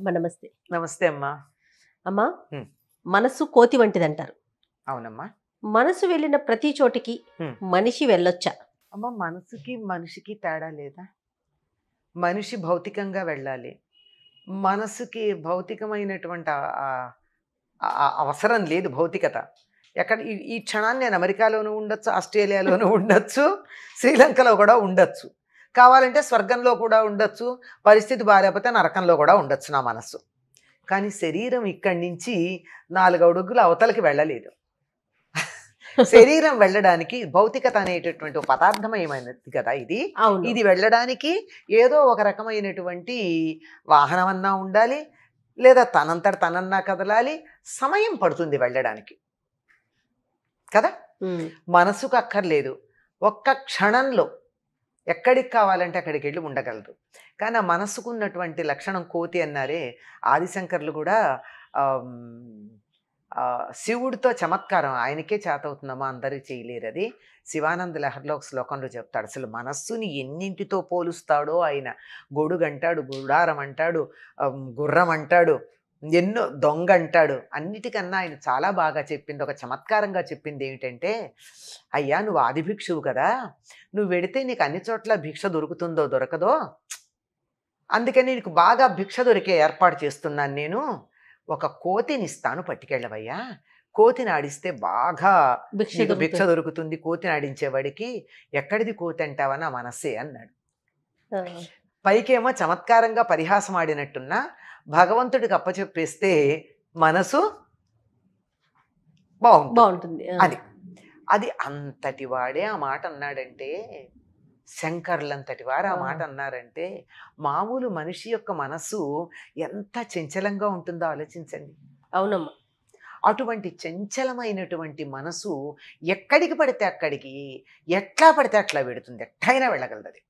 అమ్మ నమస్తే నమస్తే అమ్మా అమ్మా మనసు కోతి వంటిది అంటారు అవునమ్మా మనసు వెళ్ళిన ప్రతి చోటికి మనిషి వెళ్ళొచ్చా అమ్మ మనసుకి మనిషికి తేడా లేదా మనిషి భౌతికంగా వెళ్ళాలి మనసుకి భౌతికమైనటువంటి అవసరం లేదు భౌతికత ఎక్కడ ఈ క్షణాన్ని నేను అమెరికాలోనూ ఉండొచ్చు ఆస్ట్రేలియాలోనూ ఉండొచ్చు శ్రీలంకలో కూడా ఉండొచ్చు కావాలంటే స్వర్గంలో కూడా ఉండొచ్చు పరిస్థితి బాగాలేకపోతే నరకంలో కూడా ఉండొచ్చు నా మనస్సు కానీ శరీరం ఇక్కడి నుంచి నాలుగు అడుగులు అవతలకి వెళ్ళలేదు శరీరం వెళ్ళడానికి భౌతికత అనేటటువంటి పదార్థమయమైనది కదా ఇది ఇది వెళ్ళడానికి ఏదో ఒక రకమైనటువంటి వాహనం అన్నా ఉండాలి లేదా తనంతట తనన్నా కదలాలి సమయం పడుతుంది వెళ్ళడానికి కదా మనసుకు అక్కర్లేదు ఒక్క క్షణంలో ఎక్కడికి కావాలంటే అక్కడికి వెళ్ళి ఉండగలరు కానీ ఆ మనసుకున్నటువంటి లక్షణం కోతి అన్నారే ఆదిశంకర్లు కూడా శివుడితో చమత్కారం ఆయనకే చేతవుతుందమ్మా అందరూ చేయలేరు అది శివానంద లహర్లో ఒక శ్లోకంలో చెప్తాడు అసలు మనస్సుని ఎన్నింటితో పోలుస్తాడో ఆయన గొడుగంటాడు గుడారం అంటాడు గుర్రం అంటాడు ఎన్నో దొంగ అంటాడు అన్నిటికన్నా ఆయన చాలా బాగా చెప్పింది ఒక చమత్కారంగా చెప్పింది ఏమిటంటే అయ్యా నువ్వు ఆది భిక్షువు కదా నువ్వు వెడితే నీకు అన్ని చోట్ల భిక్ష దొరుకుతుందో దొరకదో అందుకని నీకు బాగా భిక్ష దొరికే ఏర్పాటు చేస్తున్నాను నేను ఒక కోతిని ఇస్తాను పట్టుకెళ్ళవయ్యా కోతిని ఆడిస్తే బాగా భిక్ష భిక్ష దొరుకుతుంది కోతిని ఆడించేవాడికి ఎక్కడిది కోతి అంటావా నా మనస్సే అన్నాడు పైకేమో చమత్కారంగా పరిహాసం ఆడినట్టున్నా భగవంతుడికి అప్పచెప్పేస్తే మనసు బాగుంటుంది బాగుంటుంది అది అది అంతటి వాడే ఆ మాట అన్నాడంటే శంకర్లంతటి వారు ఆ మాట అన్నారంటే మామూలు మనిషి యొక్క మనసు ఎంత చంచలంగా ఉంటుందో ఆలోచించండి అవునమ్మా అటువంటి చంచలమైనటువంటి మనసు ఎక్కడికి పడితే అక్కడికి ఎట్లా పడితే అట్లా పెడుతుంది ఎట్టయినా వెళ్ళగలదు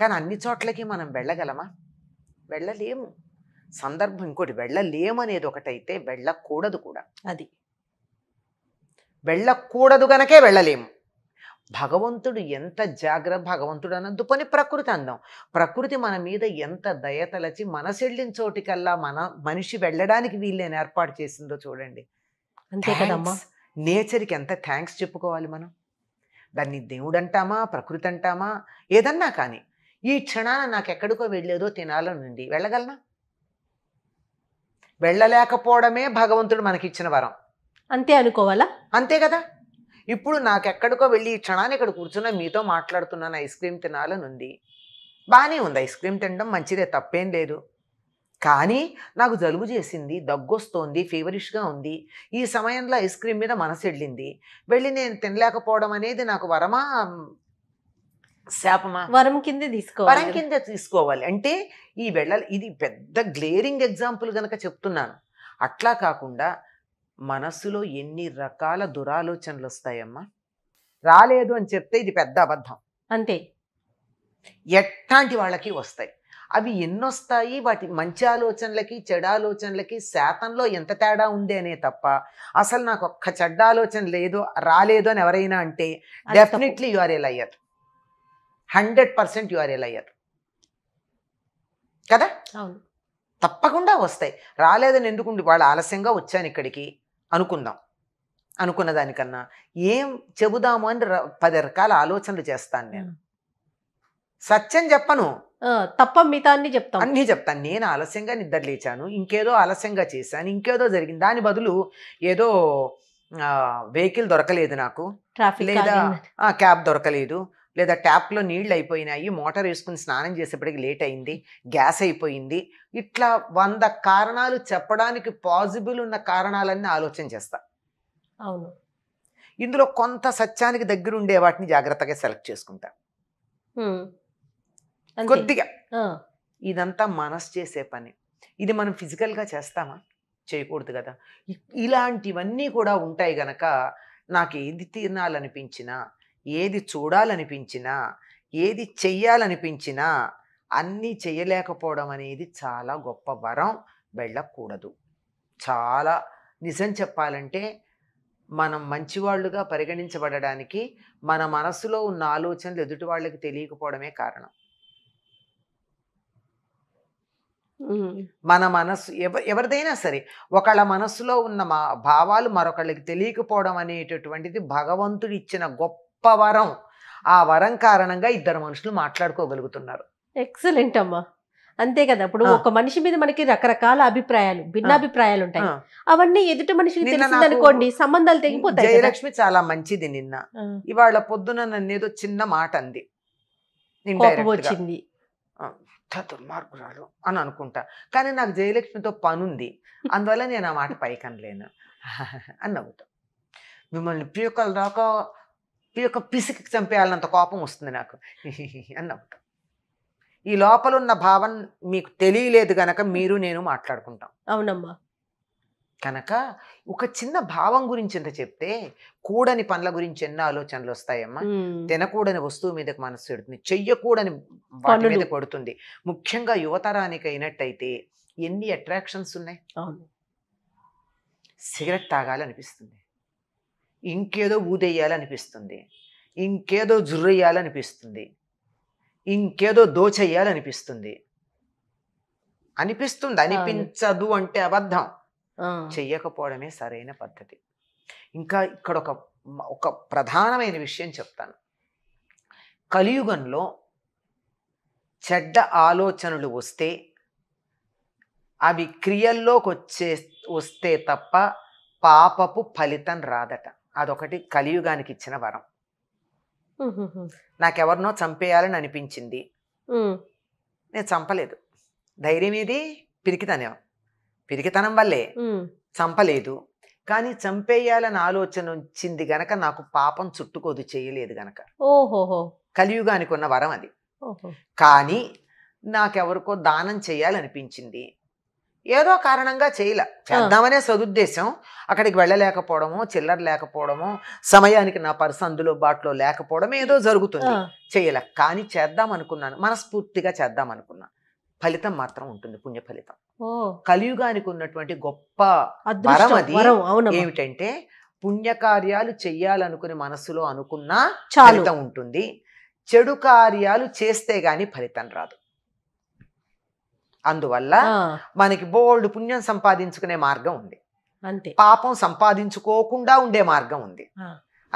కానీ అన్ని చోట్లకి మనం వెళ్ళగలమా వెళ్ళలేము సందర్భం ఇంకోటి వెళ్ళలేమనేది ఒకటైతే వెళ్ళకూడదు కూడా అది వెళ్ళకూడదు గనకే వెళ్ళలేము భగవంతుడు ఎంత జాగ్ర భగవంతుడు అన్నద్దు పని ప్రకృతి అందం ప్రకృతి మన మీద ఎంత దయతలచి మనసెళ్ళిన చోటికల్లా మన మనిషి వెళ్ళడానికి వీళ్ళని ఏర్పాటు చేసిందో చూడండి అంతే కదమ్మా నేచర్కి ఎంత థ్యాంక్స్ చెప్పుకోవాలి మనం దాన్ని దేవుడు అంటామా ప్రకృతి అంటామా ఏదన్నా కానీ ఈ క్షణాన నాకు ఎక్కడికో వెళ్ళేదో తినాలనుండి వెళ్ళగలనా వెళ్ళలేకపోవడమే భగవంతుడు మనకిచ్చిన వరం అంతే అనుకోవాలా అంతే కదా ఇప్పుడు నాకెక్కడికో వెళ్ళి ఈ క్షణాన్ని ఇక్కడ కూర్చున్నా మీతో మాట్లాడుతున్నాను ఐస్ క్రీమ్ తినాలని ఉంది బాగానే ఉంది ఐస్ క్రీమ్ తినడం మంచిదే తప్పేం లేదు కానీ నాకు జలుబు చేసింది దగ్గొస్తోంది ఫీవరిష్గా ఉంది ఈ సమయంలో ఐస్ క్రీమ్ మీద మనసు వెళ్ళింది వెళ్ళి నేను తినలేకపోవడం అనేది నాకు వరమా శాపమా వరం కింద తీసుకోవాలి వరం కింద తీసుకోవాలి అంటే ఈ వెళ్ళాలి ఇది పెద్ద గ్లేరింగ్ ఎగ్జాంపుల్ కనుక చెప్తున్నాను అట్లా కాకుండా మనస్సులో ఎన్ని రకాల దురాలోచనలు వస్తాయమ్మా రాలేదు అని చెప్తే ఇది పెద్ద అబద్ధం అంతే ఎట్లాంటి వాళ్ళకి వస్తాయి అవి ఎన్నొస్తాయి వాటి మంచి ఆలోచనలకి చెడాలోచనలకి శాతంలో ఎంత తేడా ఉంది అనే తప్ప అసలు నాకు ఒక్క చెడ్డ ఆలోచన లేదు రాలేదు అని ఎవరైనా అంటే definitely you are a liar hundred percent you are a liar కదా అవును తప్పకుండా వస్తాయి రాలేదని ఎందుకు వాళ్ళు ఆలస్యంగా వచ్చాను ఇక్కడికి అనుకుందాం అనుకున్న దానికన్నా ఏం చెబుదాము అని పది రకాల ఆలోచనలు చేస్తాను నేను సత్యం చెప్పను తప్ప మిగతా అన్ని చెప్తాను అన్నీ చెప్తాను నేను ఆలస్యంగా నిద్ర లేచాను ఇంకేదో ఆలస్యంగా చేశాను ఇంకేదో జరిగింది దాని బదులు ఏదో వెహికల్ దొరకలేదు నాకు లేదా క్యాబ్ దొరకలేదు లేదా ట్యాప్లో నీళ్ళు అయిపోయినాయి మోటార్ వేసుకుని స్నానం చేసేప్పటికి లేట్ అయింది గ్యాస్ అయిపోయింది ఇట్లా వంద కారణాలు చెప్పడానికి పాసిబుల్ ఉన్న కారణాలన్నీ ఆలోచన చేస్తా అవును ఇందులో కొంత సత్యానికి దగ్గర ఉండే వాటిని జాగ్రత్తగా సెలెక్ట్ చేసుకుంటా కొద్దిగా ఇదంతా మనసు చేసే పని ఇది మనం ఫిజికల్గా చేస్తామా చేయకూడదు కదా ఇలాంటివన్నీ కూడా ఉంటాయి గనక నాకు ఏది తినాలనిపించినా ఏది చూడాలనిపించినా ఏది చెయ్యాలనిపించినా అన్నీ చేయలేకపోవడం అనేది చాలా గొప్ప వరం వెళ్ళకూడదు చాలా నిజం చెప్పాలంటే మనం మంచివాళ్ళుగా పరిగణించబడడానికి మన మనసులో ఉన్న ఆలోచనలు ఎదుటి వాళ్ళకి తెలియకపోవడమే కారణం మన మనసు ఎవ ఎవరిదైనా సరే ఒకళ్ళ మనసులో ఉన్న మా భావాలు మరొకళ్ళకి తెలియకపోవడం అనేటటువంటిది భగవంతుడు ఇచ్చిన గొప్ప వరం ఆ వరం కారణంగా ఇద్దరు మనుషులు మాట్లాడుకోగలుగుతున్నారు ఎక్సలెంట్ అమ్మా అంతే కదా ఇప్పుడు ఒక మనిషి మీద మనకి రకరకాల అభిప్రాయాలు భిన్నాభిప్రాయాలు ఉంటాయి అవన్నీ ఎదుటి మనిషికి అనుకోండి సంబంధాలు తెగిపోతాయి జయలక్ష్మి చాలా మంచిది నిన్న ఇవాళ పొద్దున నన్ను ఏదో చిన్న మాట అంది ఎంత దుర్మార్గురాలు అని అనుకుంటా కానీ నాకు జయలక్ష్మితో పనుంది అందువల్ల నేను ఆ మాట పైకనలేను అని నవ్వుతా మిమ్మల్ని పీకల దాకా పీక పిసికి చంపేయాలన్నంత కోపం వస్తుంది నాకు అని నవ్వుతా ఈ ఉన్న భావం మీకు తెలియలేదు గనక మీరు నేను మాట్లాడుకుంటాం అవునమ్మా కనుక ఒక చిన్న భావం గురించి ఎంత చెప్తే కూడని పనుల గురించి ఎన్నో ఆలోచనలు వస్తాయమ్మా తినకూడని వస్తువు మీదకి మనసు పెడుతుంది చెయ్యకూడని వాటి మీద పడుతుంది ముఖ్యంగా యువతరానికి అయినట్టయితే ఎన్ని అట్రాక్షన్స్ ఉన్నాయి సిగరెట్ తాగాలనిపిస్తుంది ఇంకేదో ఊదేయాలనిపిస్తుంది ఇంకేదో జుర్రెయ్యాలనిపిస్తుంది ఇంకేదో దోచెయ్యాలనిపిస్తుంది అనిపిస్తుంది అనిపించదు అంటే అబద్ధం చెయ్యకపోవడమే సరైన పద్ధతి ఇంకా ఇక్కడ ఒక ఒక ప్రధానమైన విషయం చెప్తాను కలియుగంలో చెడ్డ ఆలోచనలు వస్తే అవి క్రియల్లోకి వచ్చే వస్తే తప్ప పాపపు ఫలితం రాదట అదొకటి కలియుగానికి ఇచ్చిన వరం నాకెవరినో చంపేయాలని అనిపించింది నేను చంపలేదు ధైర్యం ఏది పిరికితనేవా పిరికితనం వల్లే చంపలేదు కానీ చంపేయాలని ఆలోచన వచ్చింది గనక నాకు పాపం చుట్టుకోదు చేయలేదు గనక ఓహోహో కలియుగానికి ఉన్న వరం అది కానీ నాకెవరికో దానం చేయాలనిపించింది ఏదో కారణంగా చేయలే చేద్దామనే సదుద్దేశం అక్కడికి వెళ్ళలేకపోవడమో చిల్లర లేకపోవడమో సమయానికి నా పర్సు అందులో బాట్లో లేకపోవడం ఏదో జరుగుతుంది చేయలే కానీ చేద్దాం అనుకున్నాను మనస్ఫూర్తిగా చేద్దాం అనుకున్నాను ఫలితం మాత్రం ఉంటుంది పుణ్య ఫలితం కలియుగానికి ఉన్నటువంటి గొప్ప ఏమిటంటే పుణ్యకార్యాలు చెయ్యాలనుకుని మనసులో అనుకున్నా ఫలితం ఉంటుంది చెడు కార్యాలు చేస్తే గాని ఫలితం రాదు అందువల్ల మనకి బోల్డ్ పుణ్యం సంపాదించుకునే మార్గం ఉంది అంతే పాపం సంపాదించుకోకుండా ఉండే మార్గం ఉంది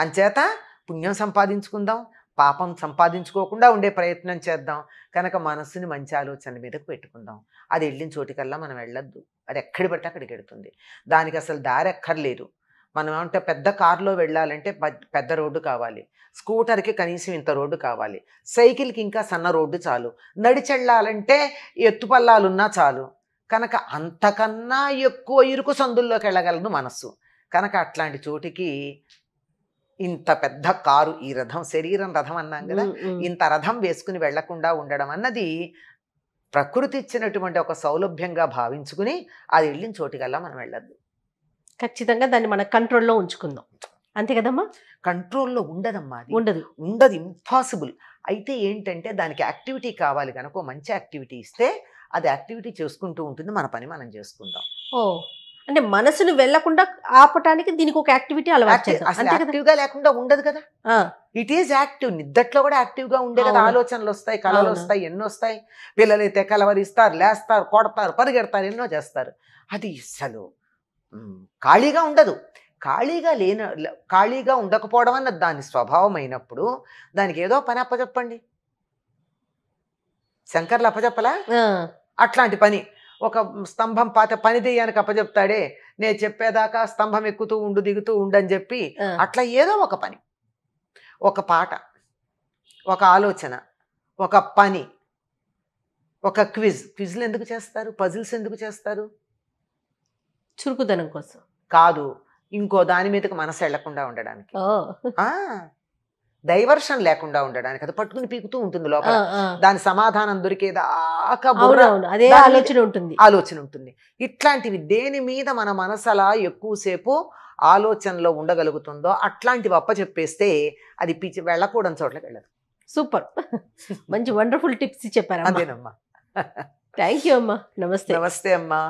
అంచేత పుణ్యం సంపాదించుకుందాం పాపం సంపాదించుకోకుండా ఉండే ప్రయత్నం చేద్దాం కనుక మనస్సుని మంచి ఆలోచన మీదకు పెట్టుకుందాం అది వెళ్ళిన చోటికల్లా మనం వెళ్ళొద్దు అది ఎక్కడి పడితే అక్కడికి వెడుతుంది దానికి అసలు దారి ఎక్కర్లేదు మనం ఏమంటే పెద్ద కారులో వెళ్ళాలంటే పెద్ద రోడ్డు కావాలి స్కూటర్కి కనీసం ఇంత రోడ్డు కావాలి సైకిల్కి ఇంకా సన్న రోడ్డు చాలు నడిచెళ్ళాలంటే ఎత్తుపల్లాలున్నా చాలు కనుక అంతకన్నా ఎక్కువ ఇరుకు సందుల్లోకి వెళ్ళగలదు మనస్సు కనుక అట్లాంటి చోటికి ఇంత పెద్ద కారు ఈ రథం శరీరం రథం అన్నాం కదా ఇంత రథం వేసుకుని వెళ్లకుండా ఉండడం అన్నది ప్రకృతి ఇచ్చినటువంటి ఒక సౌలభ్యంగా భావించుకుని అది వెళ్ళిన చోటికల్లా మనం వెళ్ళద్దు ఖచ్చితంగా దాన్ని మన కంట్రోల్లో ఉంచుకుందాం అంతే కదమ్మా కంట్రోల్లో ఉండదమ్మా అది ఉండదు ఉండదు ఇంపాసిబుల్ అయితే ఏంటంటే దానికి యాక్టివిటీ కావాలి కనుక మంచి యాక్టివిటీ ఇస్తే అది యాక్టివిటీ చేసుకుంటూ ఉంటుంది మన పని మనం చేసుకుందాం ఓ అంటే మనసును వెళ్లకుండా ఆపటానికి దీనికి ఒక యాక్టివిటీ అలవాటు లేకుండా ఉండదు కదా ఇట్ ఈస్ యాక్టివ్ నిద్దట్లో కూడా యాక్టివ్గా ఉండే కదా ఆలోచనలు వస్తాయి కళలు వస్తాయి ఎన్నో వస్తాయి పిల్లలైతే కలవరిస్తారు లేస్తారు కొడతారు పరిగెడతారు ఎన్నో చేస్తారు అది అసలు ఖాళీగా ఉండదు ఖాళీగా లేన ఖాళీగా ఉండకపోవడం అన్నది దాని స్వభావం అయినప్పుడు దానికి ఏదో పని అప్పచెప్పండి శంకర్లు అప్పచెప్పలా అట్లాంటి పని ఒక స్తంభం పాత పని దెయ్యానికి అప్పచెప్తాడే నేను చెప్పేదాకా స్తంభం ఎక్కుతూ ఉండు దిగుతూ ఉండని చెప్పి అట్లా ఏదో ఒక పని ఒక పాట ఒక ఆలోచన ఒక పని ఒక క్విజ్ క్విజ్లు ఎందుకు చేస్తారు పజిల్స్ ఎందుకు చేస్తారు చురుకుదనం కోసం కాదు ఇంకో దాని మీదకి మనసు వెళ్లకుండా ఉండడానికి డైవర్షన్ లేకుండా ఉండడానికి అది పట్టుకుని పీకుతూ ఉంటుంది లోపల దాని సమాధానం దొరికేదాకా అదే ఆలోచన ఉంటుంది ఆలోచన ఉంటుంది ఇట్లాంటివి దేని మీద మన మనసు అలా ఎక్కువసేపు ఆలోచనలో ఉండగలుగుతుందో అట్లాంటివి అప్పచెప్పేస్తే అది పిచ్చి వెళ్ళకూడని చోట్లకి వెళ్ళదు సూపర్ మంచి వండర్ఫుల్ టిప్స్ చెప్పారు అదేనమ్మా థ్యాంక్ యూ అమ్మా నమస్తే నమస్తే అమ్మా